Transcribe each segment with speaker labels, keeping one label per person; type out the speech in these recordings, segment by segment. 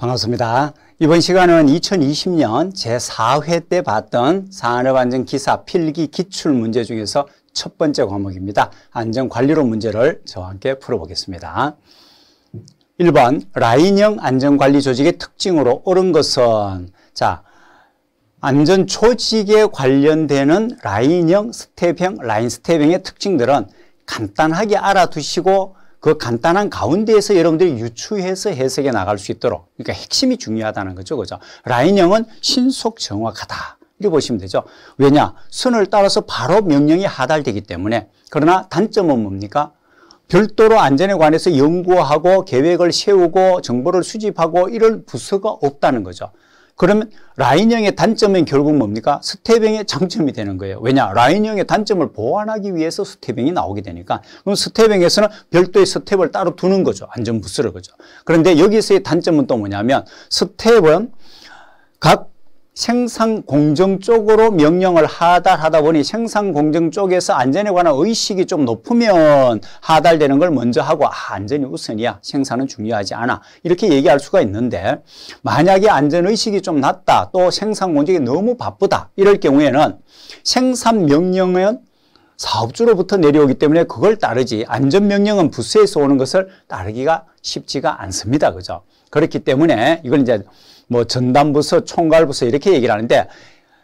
Speaker 1: 반갑습니다. 이번 시간은 2020년 제4회 때 봤던 산업안전기사 필기 기출문제 중에서 첫 번째 과목입니다. 안전관리론 문제를 저와 함께 풀어보겠습니다. 1번 라인형 안전관리 조직의 특징으로 옳은 것은 자 안전 조직에 관련되는 라인형, 스텝형, 라인 스텝형의 특징들은 간단하게 알아두시고 그 간단한 가운데에서 여러분들이 유추해서 해석해 나갈 수 있도록 그러니까 핵심이 중요하다는 거죠. 그죠? 라인형은 신속 정확하다. 이렇게 보시면 되죠. 왜냐? 선을 따라서 바로 명령이 하달되기 때문에 그러나 단점은 뭡니까? 별도로 안전에 관해서 연구하고 계획을 세우고 정보를 수집하고 이런 부서가 없다는 거죠. 그러면 라인형의 단점은 결국 뭡니까? 스텝형의 장점이 되는 거예요. 왜냐? 라인형의 단점을 보완하기 위해서 스텝형이 나오게 되니까. 그럼 스텝형에서는 별도의 스텝을 따로 두는 거죠. 안전 부스를 거죠. 그런데 여기서의 단점은 또 뭐냐면 스텝은 각 생산 공정 쪽으로 명령을 하달하다 보니 생산 공정 쪽에서 안전에 관한 의식이 좀 높으면 하달되는 걸 먼저 하고 아, 안전이 우선이야 생산은 중요하지 않아 이렇게 얘기할 수가 있는데 만약에 안전 의식이 좀 낮다 또 생산 공정이 너무 바쁘다 이럴 경우에는 생산 명령은 사업주로부터 내려오기 때문에 그걸 따르지 안전명령은 부스에서 오는 것을 따르기가 쉽지가 않습니다. 그죠? 그렇기 때문에 이걸 이제 뭐 전담부서, 총괄부서 이렇게 얘기를 하는데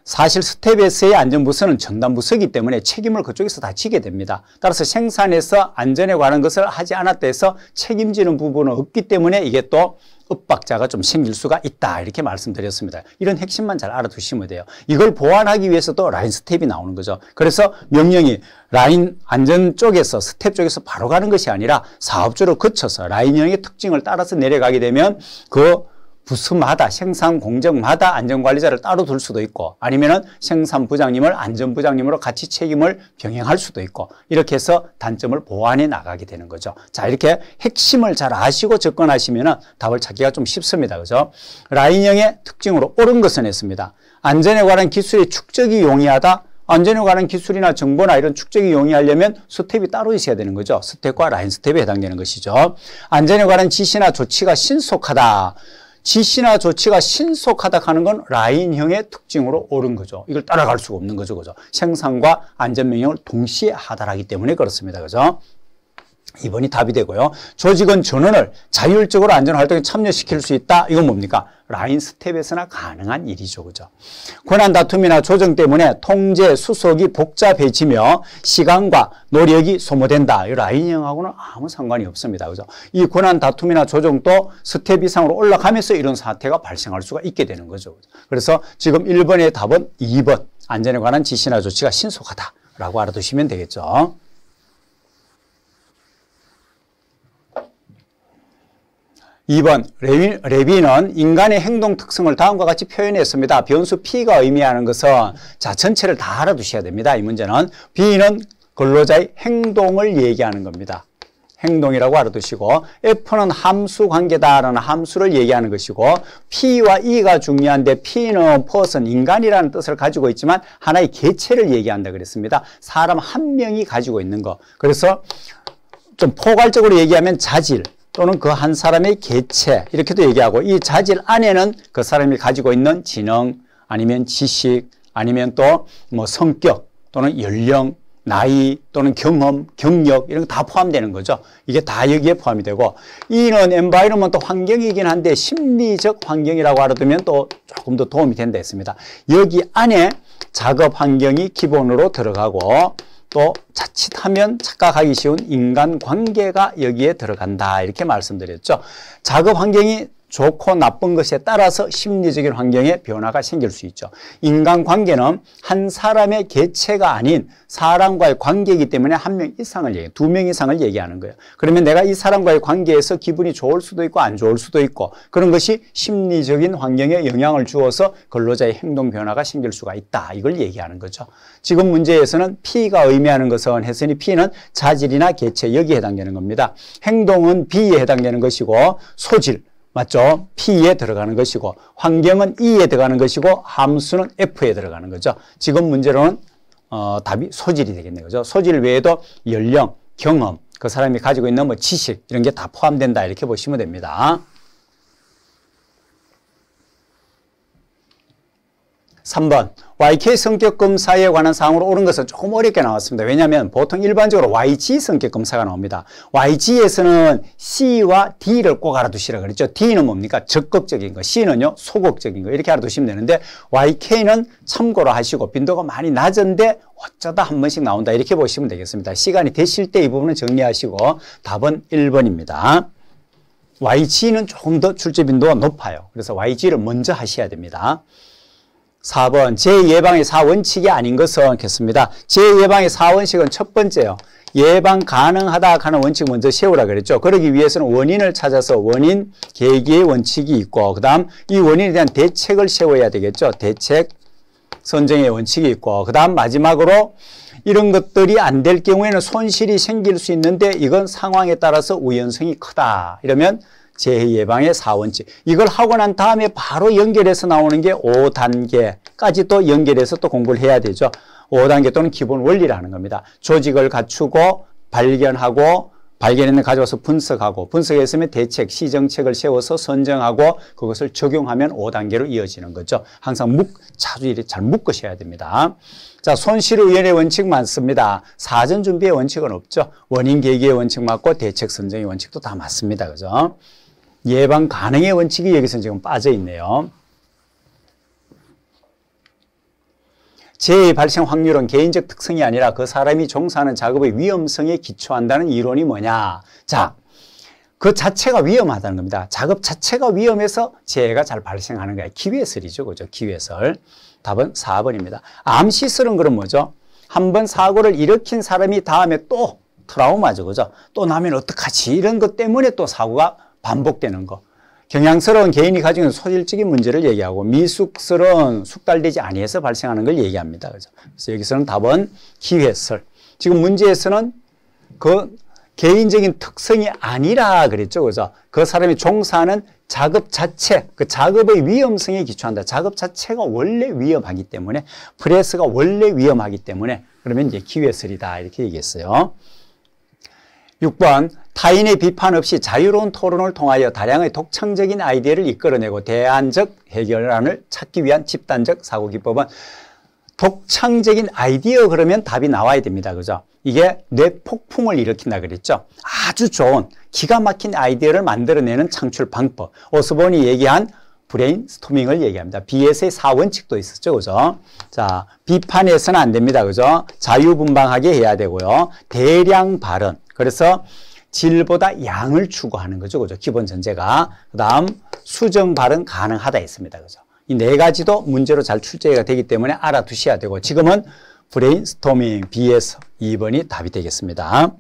Speaker 1: 사실 스텝에서의 안전부서는 전담부서이기 때문에 책임을 그쪽에서 다 지게 됩니다. 따라서 생산에서 안전에 관한 것을 하지 않았다 해서 책임지는 부분은 없기 때문에 이게 또 엇박자가 좀 생길 수가 있다 이렇게 말씀드렸습니다. 이런 핵심만 잘 알아두시면 돼요. 이걸 보완하기 위해서 또 라인 스텝이 나오는 거죠. 그래서 명령이 라인 안전 쪽에서 스텝 쪽에서 바로 가는 것이 아니라 사업주로 거쳐서 라인형의 특징을 따라서 내려가게 되면 그 부스마다 생산 공정마다 안전관리자를 따로 둘 수도 있고 아니면은 생산 부장님을 안전 부장님으로 같이 책임을 병행할 수도 있고 이렇게 해서 단점을 보완해 나가게 되는 거죠. 자 이렇게 핵심을 잘 아시고 접근하시면은 답을 찾기가 좀 쉽습니다. 그죠? 라인형의 특징으로 옳은 것은 했습니다. 안전에 관한 기술의 축적이 용이하다. 안전에 관한 기술이나 정보나 이런 축적이 용이하려면 스텝이 따로 있어야 되는 거죠. 스텝과 라인 스텝에 해당되는 것이죠. 안전에 관한 지시나 조치가 신속하다. 지시나 조치가 신속하다 하는 건 라인형의 특징으로 옳은 거죠. 이걸 따라갈 수가 없는 거죠. 그죠? 생산과 안전명령을 동시에 하달하기 때문에 그렇습니다. 그죠? 이번이 답이 되고요. 조직은 전원을 자율적으로 안전활동에 참여시킬 수 있다. 이건 뭡니까? 라인 스텝에서나 가능한 일이죠. 그죠? 권한 다툼이나 조정 때문에 통제, 수속이 복잡해지며 시간과 노력이 소모된다. 이 라인형하고는 아무 상관이 없습니다. 그죠? 이 권한 다툼이나 조정도 스텝 이상으로 올라가면서 이런 사태가 발생할 수가 있게 되는 거죠. 그래서 지금 1번의 답은 2번. 안전에 관한 지시나 조치가 신속하다라고 알아두시면 되겠죠. 2번 레비, 레비는 인간의 행동 특성을 다음과 같이 표현했습니다. 변수 P가 의미하는 것은 자 전체를 다 알아두셔야 됩니다. 이 문제는 B는 근로자의 행동을 얘기하는 겁니다. 행동이라고 알아두시고 F는 함수 관계다라는 함수를 얘기하는 것이고 P와 E가 중요한데 P는 person, 인간이라는 뜻을 가지고 있지만 하나의 개체를 얘기한다 그랬습니다. 사람 한 명이 가지고 있는 거. 그래서 좀 포괄적으로 얘기하면 자질, 또는 그 한 사람의 개체 이렇게도 얘기하고 이 자질 안에는 그 사람이 가지고 있는 지능 아니면 지식 아니면 또 뭐 성격 또는 연령 나이 또는 경험, 경력 이런 거 다 포함되는 거죠. 이게 다 여기에 포함이 되고 이는 엔바이러먼트 환경이긴 한데 심리적 환경이라고 알아두면 또 조금 더 도움이 된다 했습니다. 여기 안에 작업 환경이 기본으로 들어가고 또 자칫하면 착각하기 쉬운 인간관계가 여기에 들어간다 이렇게 말씀드렸죠. 작업 환경이 좋고 나쁜 것에 따라서 심리적인 환경에 변화가 생길 수 있죠. 인간관계는 한 사람의 개체가 아닌 사람과의 관계이기 때문에 한 명 이상을 얘기, 해두명 이상을 얘기하는 거예요. 그러면 내가 이 사람과의 관계에서 기분이 좋을 수도 있고 안 좋을 수도 있고 그런 것이 심리적인 환경에 영향을 주어서 근로자의 행동 변화가 생길 수가 있다. 이걸 얘기하는 거죠. 지금 문제에서는 P가 의미하는 것은 했으니 P는 자질이나 개체 여기에 해당되는 겁니다. 행동은 B에 해당되는 것이고 소질 맞죠? P에 들어가는 것이고 환경은 E에 들어가는 것이고 함수는 F에 들어가는 거죠. 지금 문제로는 어, 답이 소질이 되겠네요. 그죠? 소질 외에도 연령, 경험, 그 사람이 가지고 있는 뭐 지식 이런 게 다 포함된다 이렇게 보시면 됩니다. 3번 YK 성격 검사에 관한 사항으로 오른 것은 조금 어렵게 나왔습니다. 왜냐하면 보통 일반적으로 YG 성격 검사가 나옵니다. YG에서는 C와 D를 꼭 알아두시라 그랬죠. D는 뭡니까? 적극적인 거, C는요 소극적인 거 이렇게 알아두시면 되는데 YK는 참고로 하시고 빈도가 많이 낮은데 어쩌다 한 번씩 나온다 이렇게 보시면 되겠습니다. 시간이 되실 때 이 부분은 정리하시고 답은 1번입니다. YG는 조금 더 출제 빈도가 높아요. 그래서 YG를 먼저 하셔야 됩니다. 4번 제예방의 4원칙이 아닌 것은 겠습니다. 제예방의 4원칙은 첫 번째요. 예방 가능하다 하는 원칙 먼저 세우라 그랬죠. 그러기 위해서는 원인을 찾아서 원인 계기의 원칙이 있고 그 다음 이 원인에 대한 대책을 세워야 되겠죠. 대책 선정의 원칙이 있고 그 다음 마지막으로 이런 것들이 안 될 경우에는 손실이 생길 수 있는데 이건 상황에 따라서 우연성이 크다. 이러면 재해 예방의 4원칙. 이걸 하고 난 다음에 바로 연결해서 나오는 게 5단계까지 또 연결해서 또 공부를 해야 되죠. 5단계 또는 기본 원리라는 겁니다. 조직을 갖추고 발견하고 발견했는 가져와서 분석하고 분석했으면 대책, 시정책을 세워서 선정하고 그것을 적용하면 5단계로 이어지는 거죠. 항상 묶, 자주 일이 잘 묶으셔야 됩니다. 자, 손실의원의 원칙 많습니다. 사전 준비의 원칙은 없죠. 원인 계기의 원칙 맞고 대책 선정의 원칙도 다 맞습니다. 그죠? 예방 가능의 원칙이 여기서 지금 빠져 있네요. 재해 발생 확률은 개인적 특성이 아니라 그 사람이 종사하는 작업의 위험성에 기초한다는 이론이 뭐냐. 자, 그 자체가 위험하다는 겁니다. 작업 자체가 위험해서 재해가 잘 발생하는 거예 기회설이죠. 그죠? 기회설. 답은 4번입니다. 암시설은 그럼 뭐죠? 한번 사고를 일으킨 사람이 다음에 또 트라우마죠. 그죠? 또 나면 어떡하지? 이런 것 때문에 또 사고가 반복되는 것. 경향스러운 개인이 가지고 있는 소질적인 문제를 얘기하고 미숙스러운 숙달되지 아니해서 발생하는 걸 얘기합니다. 그래서 여기서는 답은 기회설. 지금 문제에서는 그 개인적인 특성이 아니라 그랬죠. 그래서 그 사람이 종사하는 작업 자체, 그 작업의 위험성에 기초한다. 작업 자체가 원래 위험하기 때문에 프레스가 원래 위험하기 때문에 그러면 이제 기회설이다 이렇게 얘기했어요. 6번 타인의 비판 없이 자유로운 토론을 통하여 다량의 독창적인 아이디어를 이끌어내고 대안적 해결안을 찾기 위한 집단적 사고기법은 독창적인 아이디어 그러면 답이 나와야 됩니다. 그죠? 이게 뇌폭풍을 일으킨다 그랬죠? 아주 좋은 기가 막힌 아이디어를 만들어내는 창출 방법. 오스본이 얘기한 브레인스토밍을 얘기합니다. BS의 4원칙도 있었죠. 그죠? 자, 비판해서는 안 됩니다. 그죠? 자유분방하게 해야 되고요. 대량 발언. 그래서 질보다 양을 추구하는 거죠. 그죠? 기본 전제가. 그 다음 수정 발음 가능하다 했습니다. 그죠? 이네 가지도 문제로 잘 출제가 되기 때문에 알아두셔야 되고 지금은 브레인스토밍 BS 2번이 답이 되겠습니다.